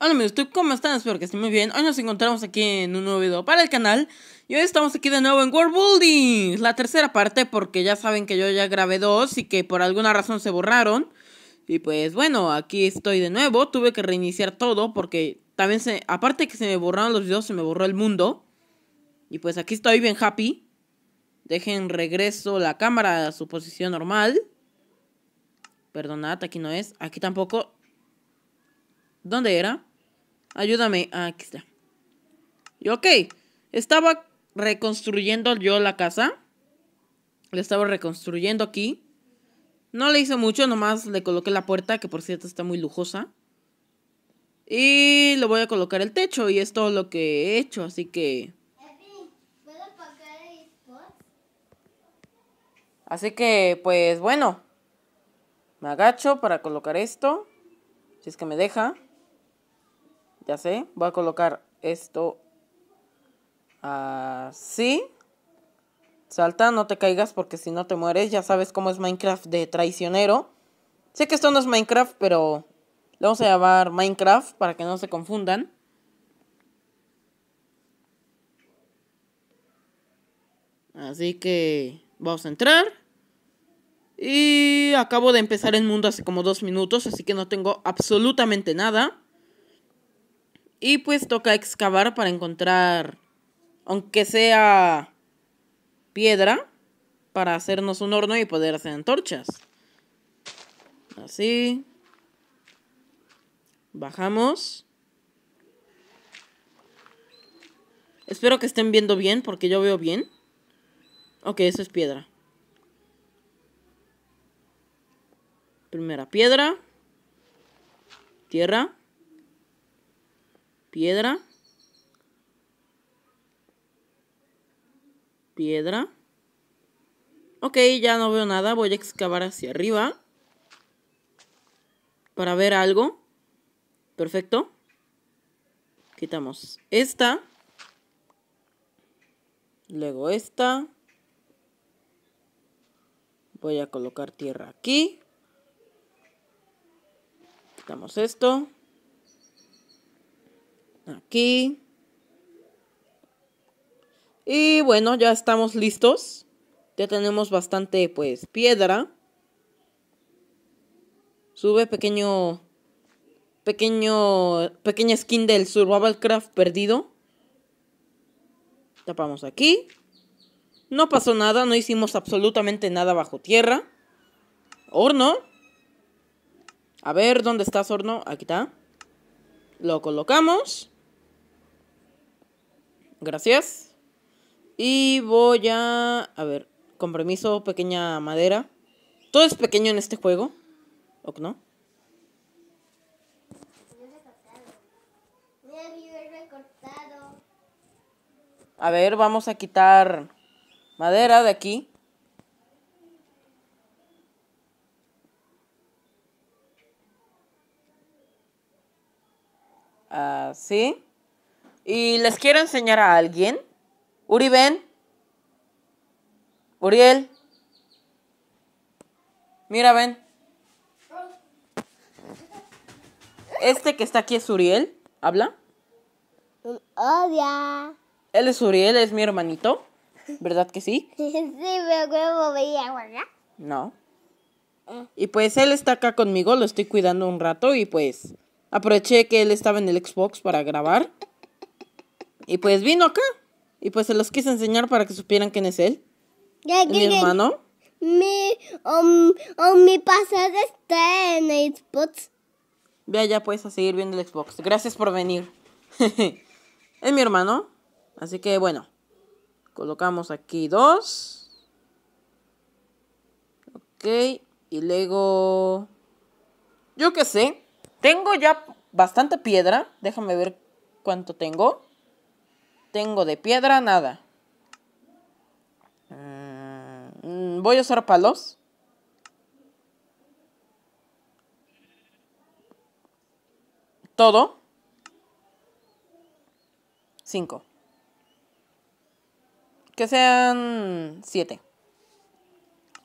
Hola amigos, ¿cómo están? Espero que estén muy bien. Hoy nos encontramos aquí en un nuevo video para el canal. Y hoy estamos aquí de nuevo en World Building, la tercera parte, porque ya saben que yo ya grabé dos y que por alguna razón se borraron. Y pues bueno, aquí estoy de nuevo. Tuve que reiniciar todo porque también se... Aparte que se me borraron los videos, se me borró el mundo. Y pues aquí estoy bien happy. Dejen regreso la cámara a su posición normal. Perdonad, aquí no es. Aquí tampoco. ¿Dónde era? Ayúdame. Ah, aquí está. Y ok, estaba reconstruyendo yo la casa. La estaba reconstruyendo aquí. No le hice mucho, nomás le coloqué la puerta, que por cierto está muy lujosa. Y le voy a colocar el techo y es todo lo que he hecho, así que... Así que, pues bueno, me agacho para colocar esto, si es que me deja ya sé, voy a colocar esto así. Salta, no te caigas porque si no te mueres, ya sabes cómo es Minecraft de traicionero. Sé que esto no es Minecraft, pero lo vamos a llamar Minecraft para que no se confundan. Así que vamos a entrar. Y acabo de empezar el mundo hace como dos minutos, así que no tengo absolutamente nada. Y pues toca excavar para encontrar, aunque sea piedra, para hacernos un horno y poder hacer antorchas. Así. Bajamos. Espero que estén viendo bien, porque yo veo bien. Ok, eso es piedra. Primera piedra. Tierra piedra, piedra. Ok, ya no veo nada, voy a excavar hacia arriba para ver algo. Perfecto. Quitamos esta. Luego esta. Voy a colocar tierra aquí. Quitamos esto. Aquí. Y bueno, ya estamos listos. Ya tenemos bastante, pues, piedra. Sube pequeño... Pequeño... Pequeña skin del Survival Craft perdido. Tapamos aquí. No pasó nada, no hicimos absolutamente nada bajo tierra. Horno. A ver, ¿dónde estás, horno? Aquí está. Lo colocamos. Gracias. Y voy a... A ver, compromiso, pequeña madera. Todo es pequeño en este juego. ¿O no? A ver, vamos a quitar madera de aquí. Así. Y les quiero enseñar a alguien. Uri, Uriel. Mira, ven. Este que está aquí es Uriel. ¿Habla? Hola. Él es Uriel, es mi hermanito. ¿Verdad que sí? Sí, me acuerdo, veía, ¿verdad? No. Eh. Y pues él está acá conmigo, lo estoy cuidando un rato y pues aproveché que él estaba en el Xbox para grabar. Y pues vino acá. Y pues se los quise enseñar para que supieran quién es él. mi hermano. Mi, um, mi pasado está en Xbox. Ve ya puedes a seguir viendo el Xbox. Gracias por venir. es mi hermano. Así que bueno. Colocamos aquí dos. Ok. Y luego... Yo qué sé. Tengo ya bastante piedra. Déjame ver cuánto tengo. Tengo de piedra nada. Mm, voy a usar palos. Todo. Cinco. Que sean siete.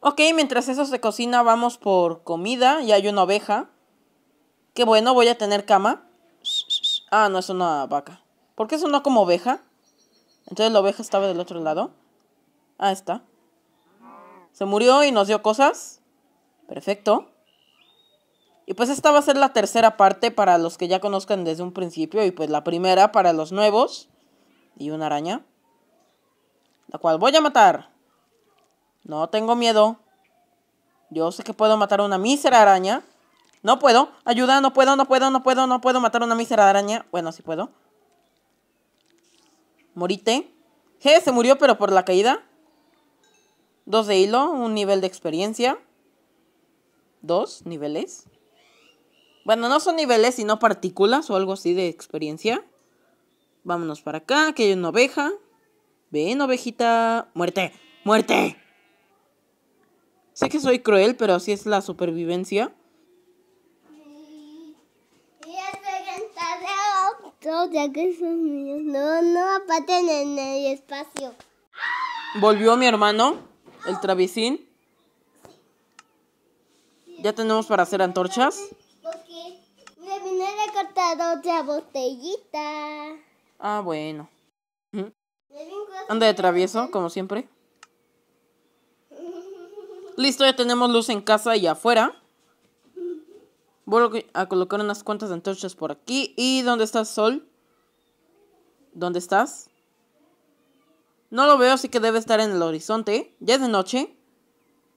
Ok, mientras eso se cocina, vamos por comida. Ya hay una oveja. Qué bueno, voy a tener cama. Ah, no, es una vaca. ¿Por qué sonó como oveja? Entonces la oveja estaba del otro lado. Ah, está. Se murió y nos dio cosas. Perfecto. Y pues esta va a ser la tercera parte para los que ya conozcan desde un principio y pues la primera para los nuevos. Y una araña. La cual voy a matar. No tengo miedo. Yo sé que puedo matar una mísera araña. No puedo. Ayuda, no puedo, no puedo, no puedo, no puedo matar una mísera araña. Bueno, sí puedo. Morite. G se murió pero por la caída. Dos de hilo, un nivel de experiencia. Dos niveles. Bueno, no son niveles, sino partículas o algo así de experiencia. Vámonos para acá, que hay una oveja. Ven, ovejita. Muerte, muerte. Sé que soy cruel, pero así es la supervivencia. Todos ya que son niños no, no apaten en el espacio. Volvió mi hermano, el travesín. Ya tenemos para hacer antorchas. Porque me vine cortar otra botellita. Ah, bueno. Anda de travieso, como siempre. Listo, ya tenemos luz en casa y afuera. Voy a colocar unas cuantas antorchas por aquí. ¿Y dónde está Sol? ¿Dónde estás? No lo veo, así que debe estar en el horizonte. Ya es de noche.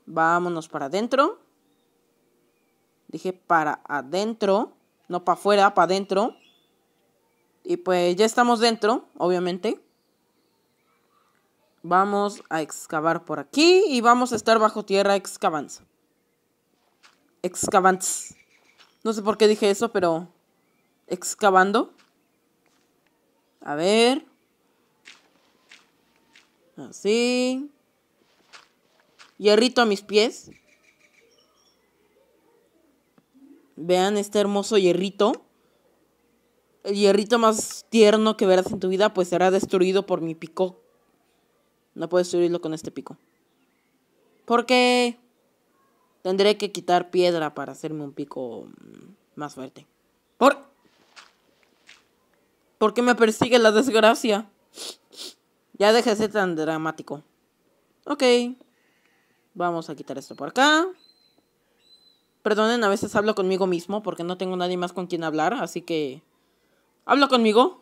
Vámonos para adentro. Dije para adentro. No para afuera, para adentro. Y pues ya estamos dentro, obviamente. Vamos a excavar por aquí y vamos a estar bajo tierra excavanza. Excavanza. No sé por qué dije eso, pero... Excavando. A ver. Así. Hierrito a mis pies. Vean este hermoso hierrito. El hierrito más tierno que verás en tu vida, pues será destruido por mi pico. No puedo destruirlo con este pico. Porque Tendré que quitar piedra para hacerme un pico mm, más fuerte. ¿Por? qué me persigue la desgracia? Ya deja de ser tan dramático. Ok. Vamos a quitar esto por acá. Perdonen, a veces hablo conmigo mismo porque no tengo nadie más con quien hablar, así que... Hablo conmigo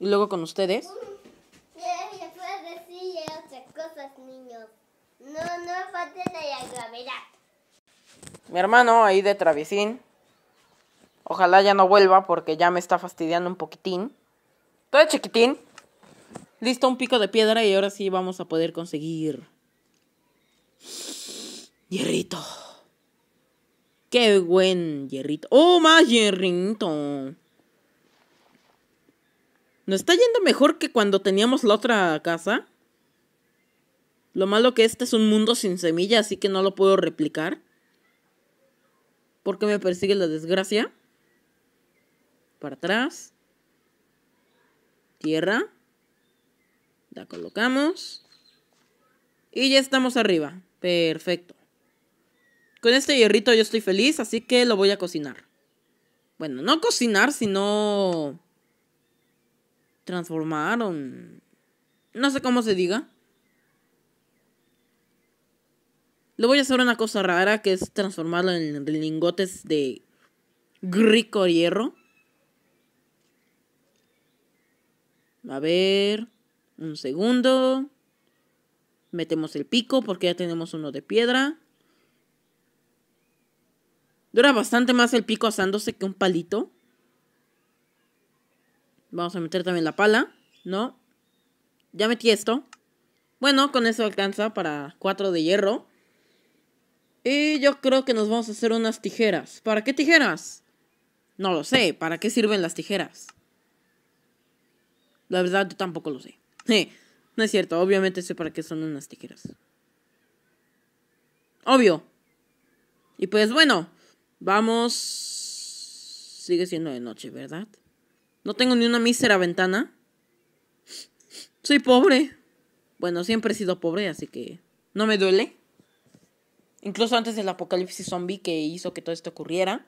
y luego con ustedes. No, no falta la gravedad mi hermano ahí de travesín. Ojalá ya no vuelva porque ya me está fastidiando un poquitín. Todo chiquitín. Listo un pico de piedra y ahora sí vamos a poder conseguir hierrito. Qué buen hierrito. Oh, más hierrito. Nos está yendo mejor que cuando teníamos la otra casa. Lo malo que este es un mundo sin semilla, así que no lo puedo replicar. Porque me persigue la desgracia? Para atrás. Tierra. La colocamos. Y ya estamos arriba. Perfecto. Con este hierrito yo estoy feliz, así que lo voy a cocinar. Bueno, no cocinar, sino Transformar No sé cómo se diga. Le voy a hacer una cosa rara que es transformarlo en lingotes de rico hierro. A ver, un segundo. Metemos el pico porque ya tenemos uno de piedra. Dura bastante más el pico asándose que un palito. Vamos a meter también la pala, ¿no? Ya metí esto. Bueno, con eso alcanza para cuatro de hierro. Y yo creo que nos vamos a hacer unas tijeras. ¿Para qué tijeras? No lo sé. ¿Para qué sirven las tijeras? La verdad, yo tampoco lo sé. Sí. no es cierto. Obviamente sé para qué son unas tijeras. Obvio. Y pues bueno, vamos... Sigue siendo de noche, ¿verdad? No tengo ni una mísera ventana. Soy pobre. Bueno, siempre he sido pobre, así que no me duele. Incluso antes del apocalipsis zombie que hizo que todo esto ocurriera.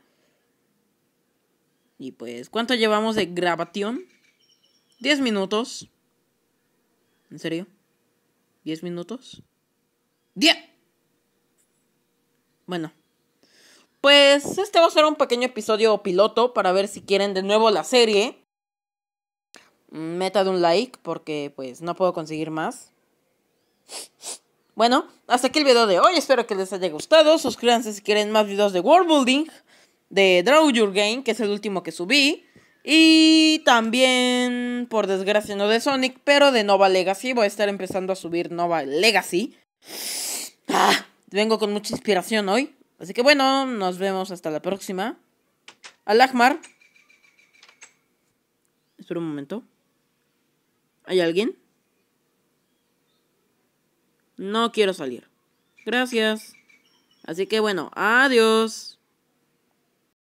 Y pues, ¿cuánto llevamos de grabación? Diez minutos. ¿En serio? ¿Diez minutos? ¡Diez! Bueno. Pues este va a ser un pequeño episodio piloto para ver si quieren de nuevo la serie. Meta de un like porque pues no puedo conseguir más. Bueno, hasta aquí el video de hoy. Espero que les haya gustado. Suscríbanse si quieren más videos de World Building. de Draw Your Game, que es el último que subí. Y también, por desgracia, no de Sonic, pero de Nova Legacy. Voy a estar empezando a subir Nova Legacy. Ah, vengo con mucha inspiración hoy. Así que bueno, nos vemos hasta la próxima. Alagmar. Espera un momento. ¿Hay alguien? No quiero salir. Gracias. Así que bueno, adiós.